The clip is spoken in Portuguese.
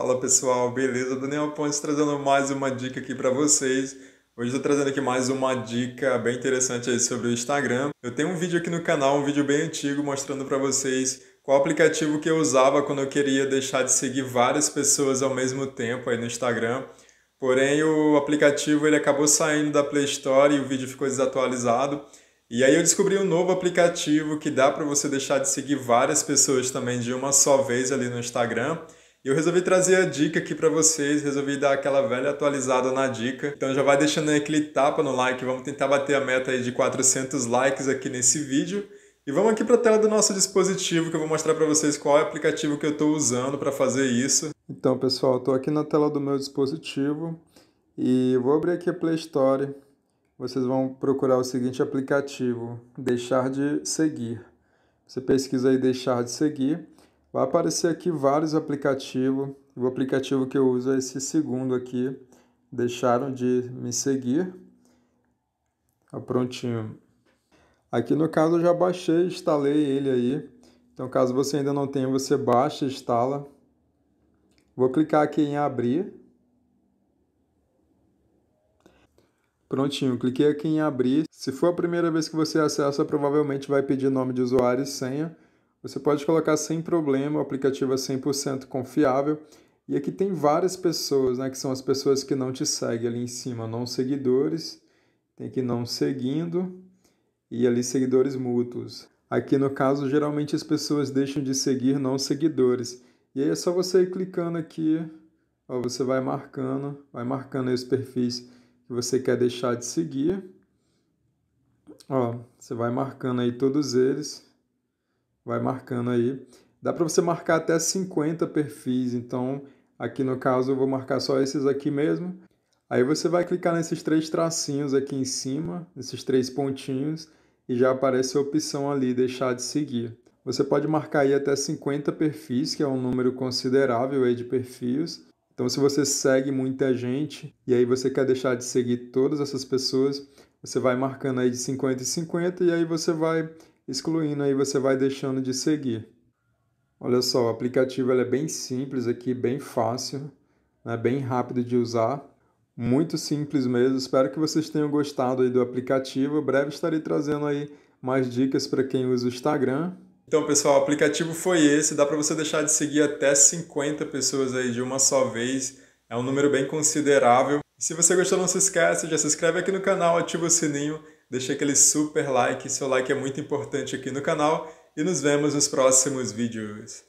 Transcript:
Fala pessoal, beleza? Daniel Pontes trazendo mais uma dica aqui para vocês. Hoje estou trazendo aqui mais uma dica bem interessante aí sobre o Instagram. Eu tenho um vídeo aqui no canal, um vídeo bem antigo, mostrando para vocês qual aplicativo que eu usava quando eu queria deixar de seguir várias pessoas ao mesmo tempo aí no Instagram. Porém, o aplicativo ele acabou saindo da Play Store e o vídeo ficou desatualizado. E aí eu descobri um novo aplicativo que dá para você deixar de seguir várias pessoas também de uma só vez ali no Instagram eu resolvi trazer a dica aqui para vocês, resolvi dar aquela velha atualizada na dica. Então já vai deixando aquele tapa no like, vamos tentar bater a meta aí de 400 likes aqui nesse vídeo. E vamos aqui para a tela do nosso dispositivo que eu vou mostrar para vocês qual é o aplicativo que eu estou usando para fazer isso. Então pessoal, estou aqui na tela do meu dispositivo e vou abrir aqui a Play Store. Vocês vão procurar o seguinte aplicativo, deixar de seguir. Você pesquisa aí deixar de seguir Vai aparecer aqui vários aplicativos. O aplicativo que eu uso é esse segundo aqui. Deixaram de me seguir. Tá prontinho. Aqui no caso eu já baixei, instalei ele aí. Então caso você ainda não tenha, você baixa, instala. Vou clicar aqui em abrir. Prontinho, cliquei aqui em abrir. Se for a primeira vez que você acessa, provavelmente vai pedir nome de usuário e senha. Você pode colocar sem problema, o aplicativo é 100% confiável. E aqui tem várias pessoas, né, que são as pessoas que não te seguem ali em cima, não seguidores, tem aqui não seguindo e ali seguidores mútuos. Aqui no caso, geralmente as pessoas deixam de seguir não seguidores. E aí é só você ir clicando aqui, ó, você vai marcando, vai marcando esses perfis que você quer deixar de seguir. Ó, você vai marcando aí todos eles vai marcando aí. Dá para você marcar até 50 perfis, então aqui no caso eu vou marcar só esses aqui mesmo. Aí você vai clicar nesses três tracinhos aqui em cima, nesses três pontinhos, e já aparece a opção ali deixar de seguir. Você pode marcar aí até 50 perfis, que é um número considerável aí de perfis. Então se você segue muita gente e aí você quer deixar de seguir todas essas pessoas, você vai marcando aí de 50 em 50 e aí você vai excluindo, aí você vai deixando de seguir. Olha só, o aplicativo é bem simples aqui, bem fácil, né, bem rápido de usar, muito simples mesmo. Espero que vocês tenham gostado aí do aplicativo. Breve estarei trazendo aí mais dicas para quem usa o Instagram. Então, pessoal, o aplicativo foi esse. Dá para você deixar de seguir até 50 pessoas aí de uma só vez. É um número bem considerável. Se você gostou, não se esqueça, já se inscreve aqui no canal, ativa o sininho deixa aquele super like, seu like é muito importante aqui no canal e nos vemos nos próximos vídeos.